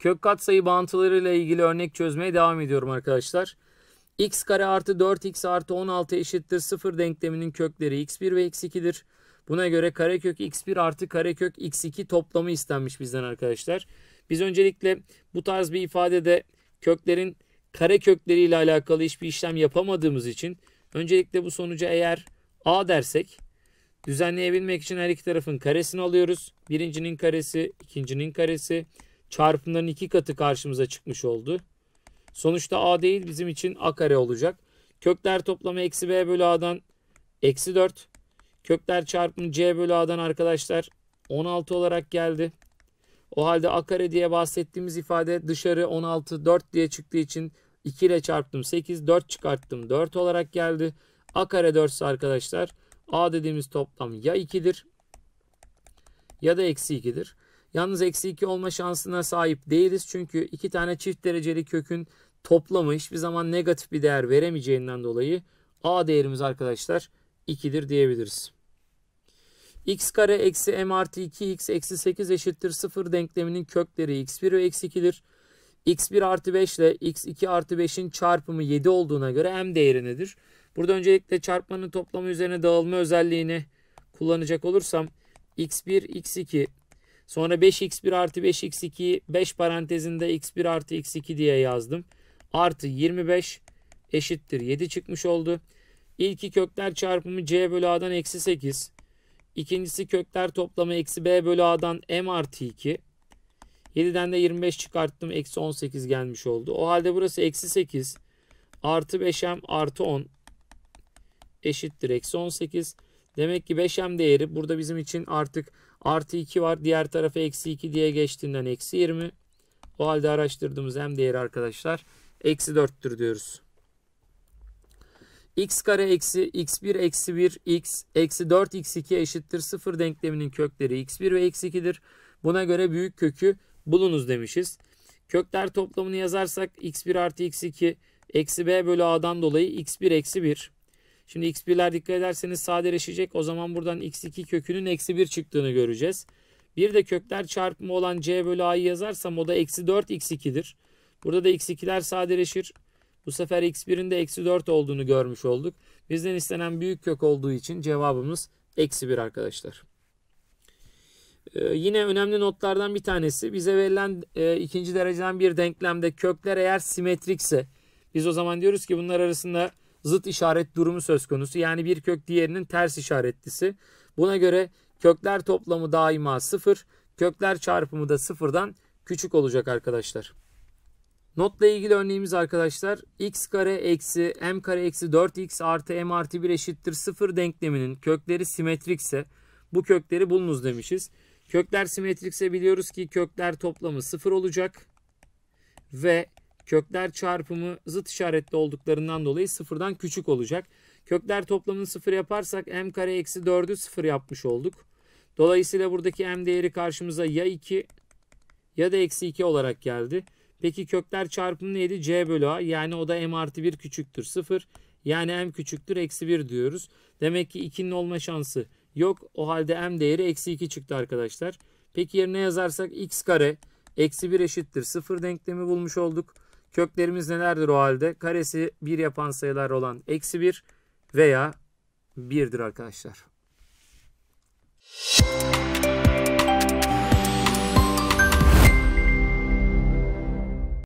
Kök katsayı ile ilgili örnek çözmeye devam ediyorum arkadaşlar. x kare artı 4x artı 16 eşittir 0 denkleminin kökleri x1 ve x2'dir. Buna göre karekök x1 artı karekök x2 toplamı istenmiş bizden arkadaşlar. Biz öncelikle bu tarz bir ifadede köklerin karekökleri ile alakalı hiçbir işlem yapamadığımız için öncelikle bu sonuca eğer a dersek düzenleyebilmek için her iki tarafın karesini alıyoruz. Birincinin karesi, ikincinin karesi, çarpımların iki katı karşımıza çıkmış oldu. Sonuçta a değil bizim için a kare olacak. Kökler toplamı eksi b bölü a'dan eksi 4. Kökler çarpımı c bölü a'dan arkadaşlar 16 olarak geldi. O halde a kare diye bahsettiğimiz ifade dışarı 16 4 diye çıktığı için 2 ile çarptım 8 4 çıkarttım 4 olarak geldi. a kare 4 ise arkadaşlar a dediğimiz toplam ya 2'dir ya da eksi 2'dir. Yalnız eksi 2 olma şansına sahip değiliz. Çünkü iki tane çift dereceli kökün toplamı hiçbir zaman negatif bir değer veremeyeceğinden dolayı a değerimiz arkadaşlar 2'dir diyebiliriz. x kare eksi m artı 2x eksi 8 eşittir 0 denkleminin kökleri x1 ve x2'dir. x1 artı 5 ile x2 artı 5'in çarpımı 7 olduğuna göre m değeri nedir? Burada öncelikle çarpmanın toplamı üzerine dağılma özelliğini kullanacak olursam x1, x2, Sonra 5x1 artı 5x2 5 parantezinde x1 artı x2 diye yazdım. Artı 25 eşittir 7 çıkmış oldu. İlki kökler çarpımı c bölü a'dan eksi 8. İkincisi kökler toplamı eksi b bölü a'dan m artı 2. 7'den de 25 çıkarttım. Eksi 18 gelmiş oldu. O halde burası eksi 8 artı 5m artı 10 eşittir eksi 18. Demek ki 5M değeri burada bizim için artık artı 2 var. Diğer tarafı eksi 2 diye geçtiğinden eksi 20. O halde araştırdığımız M değeri arkadaşlar eksi 4'tür diyoruz. x kare eksi x1 eksi 1 x eksi 4x2 eşittir 0 denkleminin kökleri x1 ve x2'dir. Buna göre büyük kökü bulunuz demişiz. Kökler toplamını yazarsak x1 artı x2 eksi b bölü a'dan dolayı x1 eksi 1 Şimdi x1'ler dikkat ederseniz sadeleşecek. O zaman buradan x2 kökünün eksi 1 çıktığını göreceğiz. Bir de kökler çarpımı olan c bölü a'yı yazarsam o da eksi 4 x2'dir. Burada da x2'ler sadeleşir. Bu sefer x1'in de eksi 4 olduğunu görmüş olduk. Bizden istenen büyük kök olduğu için cevabımız eksi 1 arkadaşlar. Ee, yine önemli notlardan bir tanesi bize verilen e, ikinci dereceden bir denklemde kökler eğer simetrikse biz o zaman diyoruz ki bunlar arasında zıt işaret durumu söz konusu. Yani bir kök diğerinin ters işaretlisi. Buna göre kökler toplamı daima sıfır, kökler çarpımı da sıfırdan küçük olacak arkadaşlar. Notla ilgili örneğimiz arkadaşlar x kare eksi m kare eksi 4x artı m artı 1 eşittir sıfır denkleminin kökleri simetrikse bu kökleri bulunuz demişiz. Kökler simetrikse biliyoruz ki kökler toplamı sıfır olacak ve Kökler çarpımı zıt işaretli olduklarından dolayı sıfırdan küçük olacak. Kökler toplamını sıfır yaparsak m kare eksi 4'ü sıfır yapmış olduk. Dolayısıyla buradaki m değeri karşımıza ya 2 ya da eksi 2 olarak geldi. Peki kökler çarpımı neydi? c bölü a yani o da m artı 1 küçüktür 0. Yani m küçüktür eksi 1 diyoruz. Demek ki 2'nin olma şansı yok. O halde m değeri eksi 2 çıktı arkadaşlar. Peki yerine yazarsak x kare eksi 1 eşittir 0 denklemi bulmuş olduk. Köklerimiz nelerdir o halde? Karesi 1 yapan sayılar olan eksi 1 veya 1'dir arkadaşlar. Müzik